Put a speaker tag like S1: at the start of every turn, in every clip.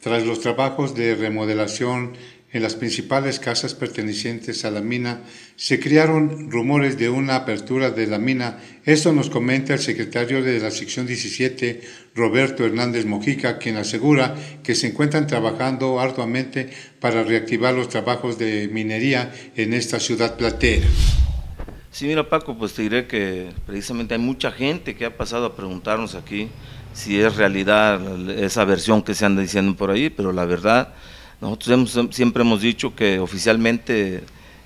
S1: Tras los trabajos de remodelación en las principales casas pertenecientes a la mina, se crearon rumores de una apertura de la mina. Esto nos comenta el secretario de la sección 17, Roberto Hernández Mojica, quien asegura que se encuentran trabajando arduamente para reactivar los trabajos de minería en esta ciudad platera.
S2: Sí, mira Paco, pues te diré que precisamente hay mucha gente que ha pasado a preguntarnos aquí si es realidad esa versión que se anda diciendo por ahí, pero la verdad, nosotros siempre hemos dicho que oficialmente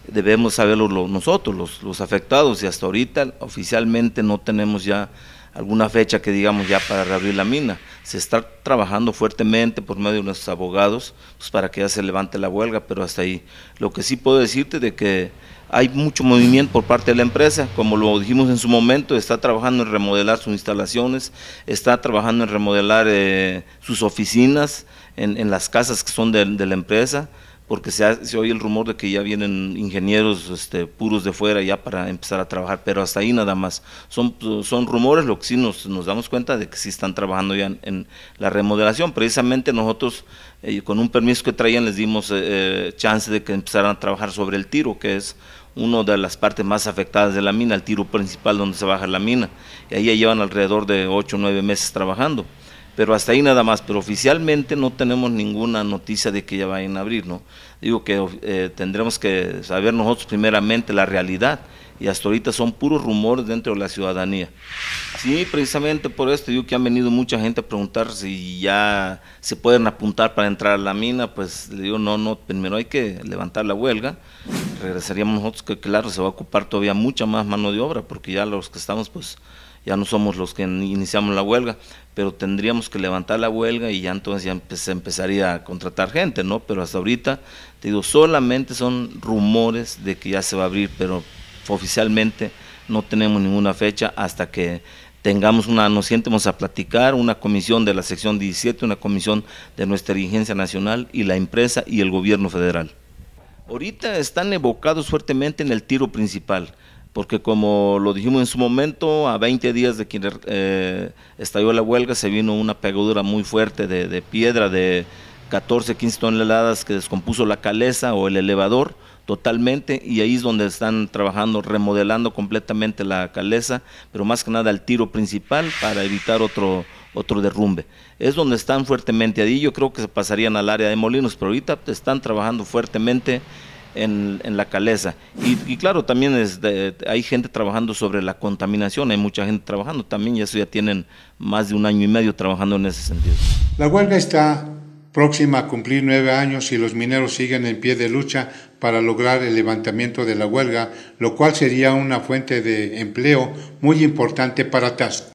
S2: debemos saberlo nosotros, los, los afectados, y hasta ahorita oficialmente no tenemos ya alguna fecha que digamos ya para reabrir la mina. Se está trabajando fuertemente por medio de nuestros abogados pues, para que ya se levante la huelga, pero hasta ahí. Lo que sí puedo decirte de que hay mucho movimiento por parte de la empresa, como lo dijimos en su momento, está trabajando en remodelar sus instalaciones, está trabajando en remodelar eh, sus oficinas, en, las casas que son de la empresa porque se, se, oye el rumor de que ya vienen ingenieros este, puros de fuera ya para empezar a trabajar, pero hasta ahí nada más. Son, son rumores, lo que sí nos, damos cuenta de que sí están trabajando ya en, la remodelación. Precisamente nosotros, eh, con un permiso que traían, les dimos eh, eh, chance de que empezaran a trabajar sobre el tiro, que es una de las partes más afectadas de la mina, el tiro principal donde se baja la mina. Y ahí ya llevan alrededor de 8 o 9 meses trabajando pero hasta ahí nada más, pero oficialmente no tenemos ninguna noticia de que ya vayan a abrir, ¿no? Digo que eh, tendremos que saber nosotros primeramente la realidad y hasta ahorita son puros rumores dentro de la ciudadanía. Sí, precisamente por esto digo que han venido mucha gente a preguntar si ya se pueden apuntar para entrar a la mina, pues le digo, no, no, primero hay que levantar la huelga, regresaríamos nosotros, que claro, se va a ocupar todavía mucha más mano de obra, porque ya los que estamos, pues ya no somos los que iniciamos la huelga, pero tendríamos que levantar la huelga y ya entonces ya se empezaría a contratar gente, ¿no? Pero hasta ahorita, te digo, solamente son rumores de que ya se va a abrir, pero oficialmente no tenemos ninguna fecha hasta que tengamos una, nos sientemos a platicar, una comisión de la sección 17, una comisión de nuestra dirigencia nacional y la empresa y el gobierno federal. Ahorita están evocados fuertemente en el tiro principal, porque como lo dijimos en su momento, a 20 días de que eh, estalló la huelga se vino una pegadura muy fuerte de, piedra de 14, 15 toneladas que descompuso la caleza o el elevador totalmente y ahí es donde están trabajando, remodelando completamente la caleza, pero más que nada el tiro principal para evitar otro otro derrumbe. Es donde están fuertemente ahí, yo creo que se pasarían al área de Molinos, pero ahorita están trabajando fuertemente en, la caleza. Y, claro, también hay gente trabajando sobre la contaminación, hay mucha gente trabajando también, y eso ya tienen más de un año y medio trabajando en ese sentido.
S1: La huelga está próxima a cumplir nueve años y los mineros siguen en pie de lucha para lograr el levantamiento de la huelga, lo cual sería una fuente de empleo muy importante para Tasco.